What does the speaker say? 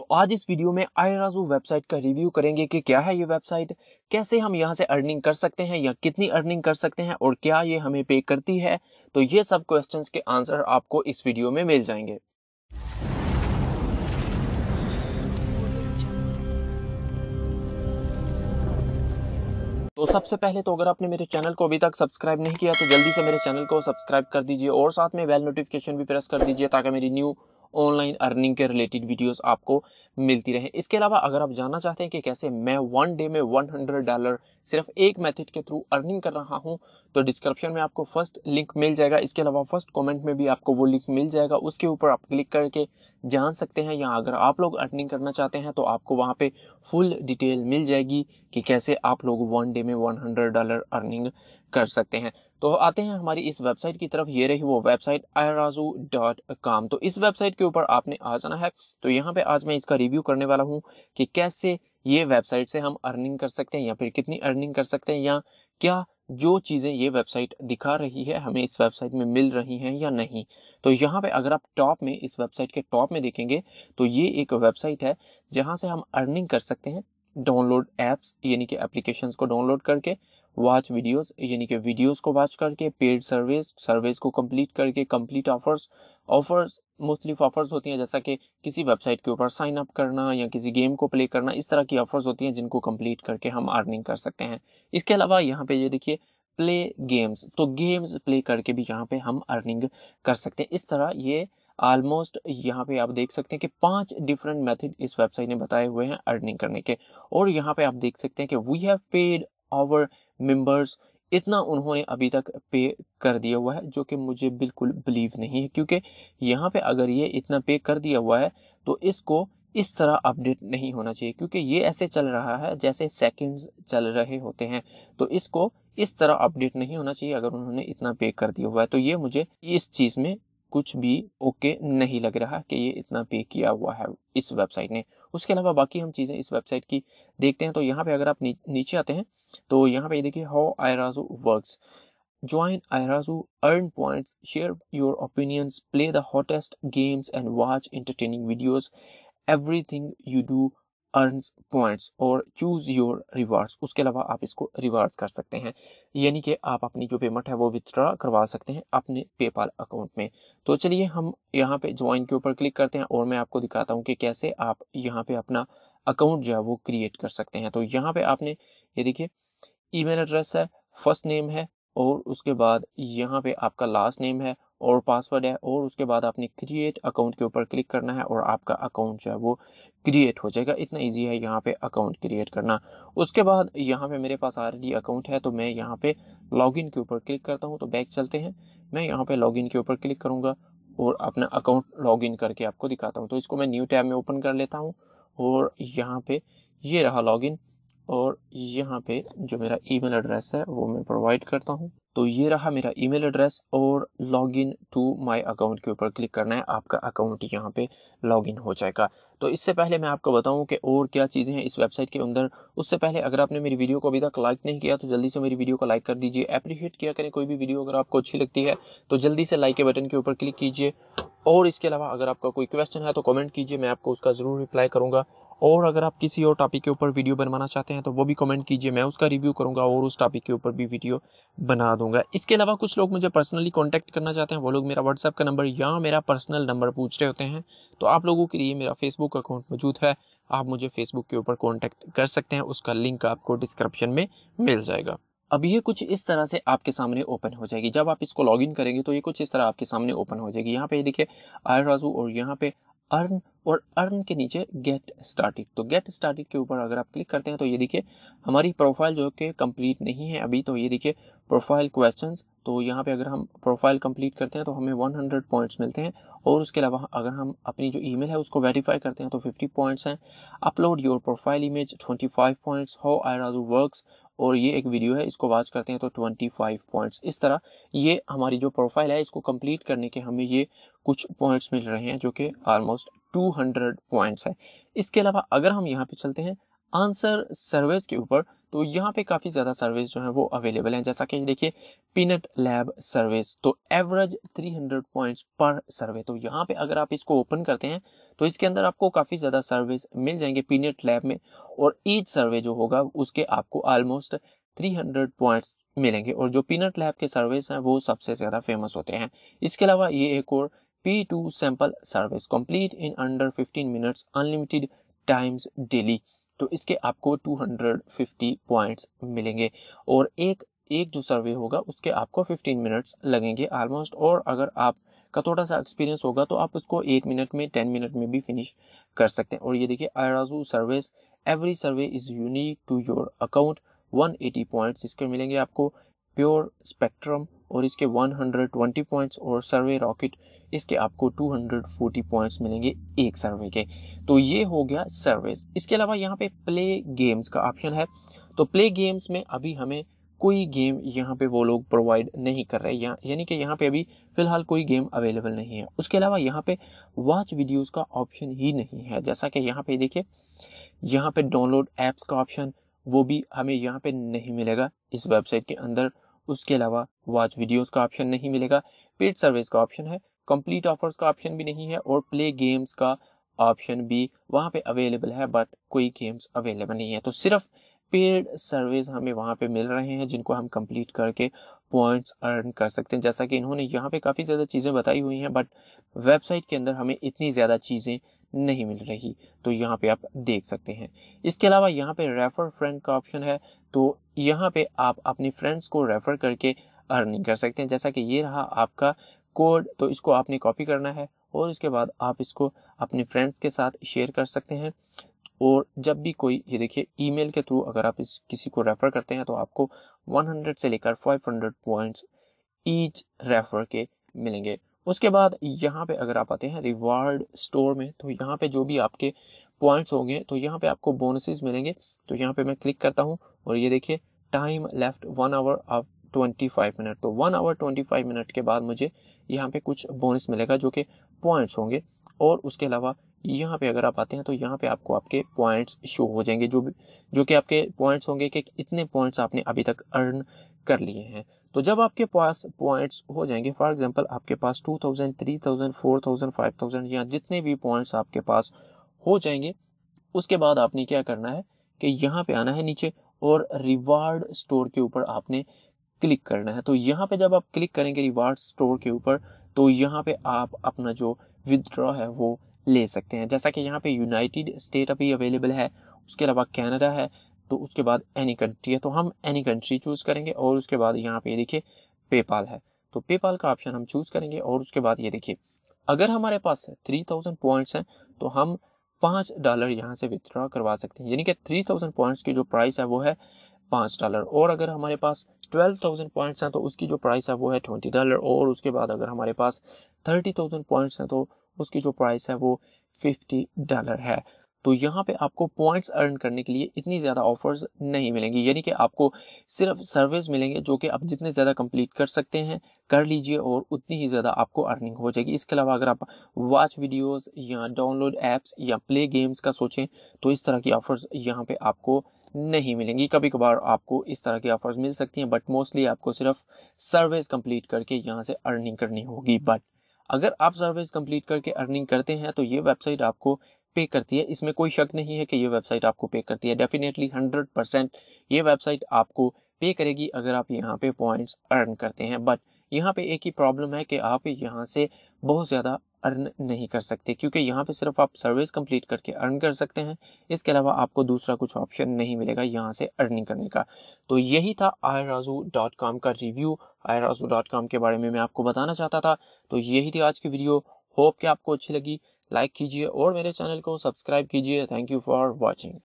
तो आज इस वीडियो में आयराजू वेबसाइट का रिव्यू करेंगे कि क्या है ये वेबसाइट कैसे हम यहाँ से अर्निंग कर सकते हैं या कितनी अर्निंग कर सकते हैं और क्या ये हमें पे करती है तो ये सब क्वेश्चंस के आंसर आपको इस वीडियो में मिल जाएंगे तो सबसे पहले तो अगर आपने मेरे चैनल को अभी तक सब्सक्राइब नहीं किया तो जल्दी से मेरे चैनल को सब्सक्राइब कर दीजिए और साथ में वेल नोटिफिकेशन भी प्रेस कर दीजिए ताकि मेरी न्यू ऑनलाइन अर्निंग के रिलेटेड वीडियोस आपको मिलती रहे इसके अलावा अगर आप जानना चाहते हैं कि कैसे मैं वन डे में वन हंड्रेड डॉलर सिर्फ एक मेथड के थ्रू अर्निंग कर रहा हूं तो डिस्क्रिप्शन में आपको फर्स्ट लिंक मिल जाएगा इसके अलावा फर्स्ट कमेंट में भी आपको वो लिंक मिल जाएगा उसके ऊपर आप क्लिक करके जान सकते हैं या अगर आप लोग अर्निंग करना चाहते हैं तो आपको वहाँ पर फुल डिटेल मिल जाएगी कि कैसे आप लोग वन डे में वन डॉलर अर्निंग कर सकते हैं तो आते हैं हमारी इस वेबसाइट की तरफ ये रही वो वेबसाइट आयराजू डॉट कॉम तो इस वेबसाइट के ऊपर आपने आ जाना है तो यहाँ पे आज मैं इसका रिव्यू करने वाला हूँ कि कैसे ये वेबसाइट से हम अर्निंग कर सकते हैं या फिर कितनी अर्निंग कर सकते हैं या क्या जो चीज़ें ये वेबसाइट दिखा रही है हमें इस वेबसाइट में मिल रही हैं या नहीं तो यहाँ पे अगर आप टॉप में इस वेबसाइट के टॉप में देखेंगे तो ये एक वेबसाइट है जहाँ से हम अर्निंग कर सकते हैं डाउनलोड ऐप्स यानी कि एप्लीकेशंस को डाउनलोड करके वॉच वीडियोस यानी कि वीडियोस को वॉच करके पेड सर्वेस सर्वेस को कंप्लीट करके कंप्लीट ऑफर्स ऑफर्स मुख्तलिफ ऑफर्स होती हैं जैसा कि किसी वेबसाइट के ऊपर साइन अप करना या किसी गेम को प्ले करना इस तरह की ऑफर्स होती हैं जिनको कंप्लीट करके हम अर्निंग कर सकते हैं इसके अलावा यहाँ पे ये देखिए प्ले गेम्स तो गेम्स प्ले करके भी यहाँ पे हम अर्निंग कर सकते हैं इस तरह ये ऑलमोस्ट यहाँ पे आप देख सकते हैं कि पांच डिफरेंट मेथड इस वेबसाइट ने बताए हुए हैं अर्निंग करने के और यहाँ पे आप देख सकते हैं कि we have paid our members इतना उन्होंने अभी तक पे कर दिया हुआ है जो कि मुझे बिल्कुल बिलीव नहीं है क्योंकि यहाँ पे अगर ये इतना पे कर दिया हुआ है तो इसको इस तरह अपडेट नहीं होना चाहिए क्योंकि ये ऐसे चल रहा है जैसे सेकंड्स चल रहे होते हैं तो इसको इस तरह अपडेट नहीं होना चाहिए अगर उन्होंने इतना पे कर दिया हुआ है तो ये मुझे इस चीज़ में कुछ भी ओके नहीं लग रहा कि ये इतना पे किया हुआ है इस वेबसाइट ने उसके अलावा बाकी हम चीज़ें इस वेबसाइट की देखते हैं तो यहाँ पे अगर आप नीचे आते हैं तो यहाँ पे देखिए how iRazoo work join iRazoo earn points share your opinions play the hottest games and watch entertaining videos everything you do earn points और चूज योर रिवार्ड्स उसके अलावा आप इसको रिवार्ड्स कर सकते हैं यानी कि आप अपनी जो पेमेंट है वो विथड्रा करवा सकते हैं अपने पेपाल अकाउंट में तो चलिए हम यहाँ पे ज्वाइन के ऊपर क्लिक करते हैं और मैं आपको दिखाता हूँ कि कैसे आप यहाँ पे अपना अकाउंट जो है वो क्रिएट कर सकते हैं तो यहाँ पे आपने ये देखिए ईमेल एड्रेस है फर्स्ट नेम है और उसके बाद यहाँ पे आपका लास्ट नेम है और पासवर्ड है और उसके बाद आपने क्रिएट अकाउंट के ऊपर क्लिक करना है और आपका अकाउंट जो है वो क्रिएट हो जाएगा इतना इजी है यहाँ पे अकाउंट क्रिएट करना उसके बाद यहाँ पे मेरे पास ऑलरेडी अकाउंट है तो मैं यहाँ पे लॉगिन के ऊपर क्लिक करता हूँ तो बैक चलते हैं मैं यहाँ पे लॉगिन के ऊपर क्लिक करूँगा और अपना अकाउंट लॉगिन करके आपको दिखाता हूँ तो इसको मैं न्यू टैब में ओपन कर लेता हूँ और यहाँ पर ये रहा लॉगिन और यहाँ पे जो मेरा ईमेल एड्रेस है वो मैं प्रोवाइड करता हूँ तो ये रहा मेरा ईमेल एड्रेस और log in to my account के ऊपर क्लिक करना है आपका अकाउंट यहाँ पे लॉग इन हो जाएगा तो इससे पहले मैं आपको बताऊं कि और क्या चीज़ें हैं इस वेबसाइट के अंदर उससे पहले अगर आपने मेरी वीडियो को अभी तक लाइक नहीं किया तो जल्दी से मेरी वीडियो को लाइक कर दीजिए अप्रिशिएट किया करें कोई भी वीडियो अगर आपको अच्छी लगती है तो जल्दी से लाइक के बटन के ऊपर क्लिक कीजिए और इसके अलावा अगर आपका कोई क्वेश्चन है तो कमेंट कीजिए मैं आपको उसका ज़रूर रिप्लाई करूँगा और अगर आप किसी और टॉपिक के ऊपर वीडियो बनवाना चाहते हैं तो वो भी कमेंट कीजिए मैं उसका रिव्यू करूंगा और उस टॉपिक के ऊपर भी वीडियो बना दूंगा इसके अलावा कुछ लोग मुझे पर्सनली कॉन्टैक्ट करना चाहते हैं वो लोग मेरा व्हाट्सअप का नंबर या मेरा पर्सनल नंबर पूछ रहे होते हैं तो आप लोगों के लिए मेरा फेसबुक अकाउंट मौजूद है आप मुझे फेसबुक के ऊपर कॉन्टैक्ट कर सकते हैं उसका लिंक आपको डिस्क्रिप्शन में मिल जाएगा अब ये कुछ इस तरह से आपके सामने ओपन हो जाएगी जब आप इसको लॉगिन करेंगे तो ये कुछ इस तरह आपके सामने ओपन हो जाएगी यहाँ पे देखिए आय राजू और यहाँ पे अर्न और अर्न के नीचे गेट स्टार्टेड तो गेट स्टार्टेड के ऊपर अगर आप क्लिक करते हैं तो ये देखिए हमारी प्रोफाइल जो कि कंप्लीट नहीं है अभी तो ये देखिए प्रोफाइल क्वेश्चन तो यहाँ पे अगर हम प्रोफाइल कंप्लीट करते हैं तो हमें 100 पॉइंट्स मिलते हैं और उसके अलावा अगर हम अपनी जो ईमेल है उसको वेरीफाई करते हैं तो 50 पॉइंट्स हैं upload your profile image 25 points हो आई राजू वर्क्स और ये एक वीडियो है इसको वॉच करते हैं तो 25 पॉइंट्स इस तरह ये हमारी जो प्रोफाइल है इसको कंप्लीट करने के हमें ये कुछ पॉइंट्स मिल रहे हैं जो कि ऑलमोस्ट 200 पॉइंट्स है इसके अलावा अगर हम यहाँ पे चलते हैं आंसर सर्वेस के ऊपर तो यहाँ पे काफ़ी ज़्यादा सर्विस जो है वो अवेलेबल है जैसा कि देखिए पीनट लैब सर्विस तो एवरेज 300 पॉइंट्स पर सर्वे तो यहाँ पे अगर आप इसको ओपन करते हैं तो इसके अंदर आपको काफ़ी ज़्यादा सर्विस मिल जाएंगे पीनट लैब में और ईच सर्वे जो होगा उसके आपको ऑलमोस्ट थ्री पॉइंट्स मिलेंगे और जो पीनट लैब के सर्विस हैं वो सबसे ज़्यादा फेमस होते हैं इसके अलावा ये एक और P two sample service complete in under 15 minutes unlimited times daily तो इसके आपको 250 पॉइंट्स मिलेंगे और एक एक जो सर्वे होगा उसके आपको 15 मिनट्स लगेंगे ऑलमोस्ट और अगर आप का थोड़ा सा एक्सपीरियंस होगा तो आप उसको एट मिनट में टेन मिनट में भी फिनिश कर सकते हैं और ये देखिए iRazoo survey every survey is unique to your account 180 points इसके मिलेंगे आपको प्योर स्पेक्ट्रम और इसके 120 पॉइंट्स और सर्वे रॉकेट इसके आपको 240 पॉइंट्स मिलेंगे एक सर्वे के तो ये हो गया सर्वेज इसके अलावा यहाँ पे प्ले गेम्स का ऑप्शन है तो प्ले गेम्स में अभी हमें कोई गेम यहाँ पे वो लोग प्रोवाइड नहीं कर रहे यहाँ यानी कि यहाँ पे अभी फिलहाल कोई गेम अवेलेबल नहीं है उसके अलावा यहाँ पे वॉच वीडियोस का ऑप्शन ही नहीं है जैसा कि यहाँ पे देखिए यहाँ पे डाउनलोड एप्स का ऑप्शन वो भी हमें यहाँ पे नहीं मिलेगा इस वेबसाइट के अंदर उसके अलावा वॉच वीडियोस का ऑप्शन नहीं मिलेगा पेड सर्विस का ऑप्शन है कंप्लीट ऑफर्स का ऑप्शन भी नहीं है और प्ले गेम्स का ऑप्शन भी वहाँ पे अवेलेबल है बट कोई गेम्स अवेलेबल नहीं है तो सिर्फ पेड सर्विस हमें वहाँ पे मिल रहे हैं जिनको हम कंप्लीट करके पॉइंट्स अर्न कर सकते हैं जैसा कि इन्होंने यहाँ पे काफ़ी ज़्यादा चीज़ें बताई हुई हैं बट वेबसाइट के अंदर हमें इतनी ज़्यादा चीज़ें नहीं मिल रही तो यहाँ पे आप देख सकते हैं इसके अलावा यहाँ पे रेफर फ्रेंड का ऑप्शन है तो यहाँ पे आप अपने फ्रेंड्स को रेफर करके अर्निंग कर सकते हैं जैसा कि ये रहा आपका कोड तो इसको आपने कॉपी करना है और इसके बाद आप इसको अपने फ्रेंड्स के साथ शेयर कर सकते हैं और जब भी कोई ये देखिए ईमेल के थ्रू अगर आप इस किसी को रेफ़र करते हैं तो आपको 100 से लेकर 500 पॉइंट्स ईच रेफर के मिलेंगे उसके बाद यहाँ पे अगर आप आते हैं रिवार्ड स्टोर में तो यहाँ पे जो भी आपके पॉइंट्स होंगे तो यहाँ पे आपको बोनसेस मिलेंगे तो यहाँ पे मैं क्लिक करता हूँ और ये देखिए टाइम लेफ्ट वन आवर आप ट्वेंटी फाइव मिनट तो one hour twenty five minute के बाद मुझे यहाँ पे कुछ बोनस मिलेगा जो कि पॉइंट्स होंगे और उसके अलावा यहाँ पे अगर आप आते हैं तो यहाँ पे आपको आपके पॉइंट्स शो हो जाएंगे जो जो कि आपके पॉइंट्स होंगे कि इतने पॉइंट्स आपने अभी तक अर्न कर लिए हैं तो जब आपके पास पॉइंट्स हो जाएंगे फॉर एग्जांपल आपके पास 2000 3000 4000 5000 या जितने भी पॉइंट्स आपके पास हो जाएंगे उसके बाद आपने क्या करना है कि यहाँ पे आना है नीचे और रिवार्ड स्टोर के ऊपर आपने क्लिक करना है तो यहाँ पे जब आप क्लिक करेंगे रिवार्ड स्टोर के ऊपर तो यहाँ पे आप अपना जो विदड्रॉ है वो ले सकते हैं जैसा कि यहाँ पे यूनाइटेड स्टेट अभी अवेलेबल है उसके अलावा कैनेडा है तो उसके बाद एनी कंट्री है तो हम एनी कंट्री चूज़ करेंगे और उसके बाद यहाँ पे देखिए पेपाल है तो पेपाल का ऑप्शन हम चूज़ करेंगे और उसके बाद ये देखिए अगर हमारे पास थ्री थाउजेंड पॉइंट्स हैं तो हम पाँच डॉलर यहाँ से विथड्रॉ करवा सकते हैं यानी कि थ्री थाउजेंड पॉइंट्स की जो प्राइस है वो है पाँच डॉलर और अगर हमारे पास ट्वेल्व थाउजेंड पॉइंट्स हैं तो उसकी जो प्राइस है वो है ट्वेंटी डॉलर और उसके बाद अगर हमारे पास थर्टी थाउजेंड पॉइंट्स हैं तो उसकी जो प्राइस है वो फिफ्टी डॉलर है तो यहाँ पे आपको पॉइंट्स अर्न करने के लिए इतनी ज़्यादा ऑफर्स नहीं मिलेंगी यानी कि आपको सिर्फ सर्विस मिलेंगे जो कि आप जितने ज़्यादा कंप्लीट कर सकते हैं कर लीजिए और उतनी ही ज़्यादा आपको अर्निंग हो जाएगी इसके अलावा अगर आप वॉच वीडियोस या डाउनलोड एप्स या प्ले गेम्स का सोचें तो इस तरह की ऑफर्स यहाँ पर आपको नहीं मिलेंगी कभी कभार आपको इस तरह की ऑफर्स मिल सकती हैं बट मोस्टली आपको सिर्फ सर्विस कंप्लीट करके यहाँ से अर्निंग करनी होगी बट अगर आप सर्विस कंप्लीट करके अर्निंग करते हैं तो ये वेबसाइट आपको पे करती है इसमें कोई शक नहीं है कि ये वेबसाइट आपको पे करती है डेफिनेटली हंड्रेड परसेंट ये वेबसाइट आपको पे करेगी अगर आप यहाँ पे पॉइंट्स अर्न करते हैं बट यहाँ पे एक ही प्रॉब्लम है कि आप यहाँ से बहुत ज़्यादा अर्न नहीं कर सकते क्योंकि यहाँ पे सिर्फ आप सर्विस कंप्लीट करके अर्न कर सकते हैं इसके अलावा आपको दूसरा कुछ ऑप्शन नहीं मिलेगा यहाँ से अर्निंग करने का तो यही था आयराजू डॉट कॉम का रिव्यू आयराजू डॉट कॉम के बारे में मैं आपको बताना चाहता था तो यही थी आज की वीडियो होप कि आपको अच्छी लगी लाइक कीजिए और मेरे चैनल को सब्सक्राइब कीजिए थैंक यू फॉर वॉचिंग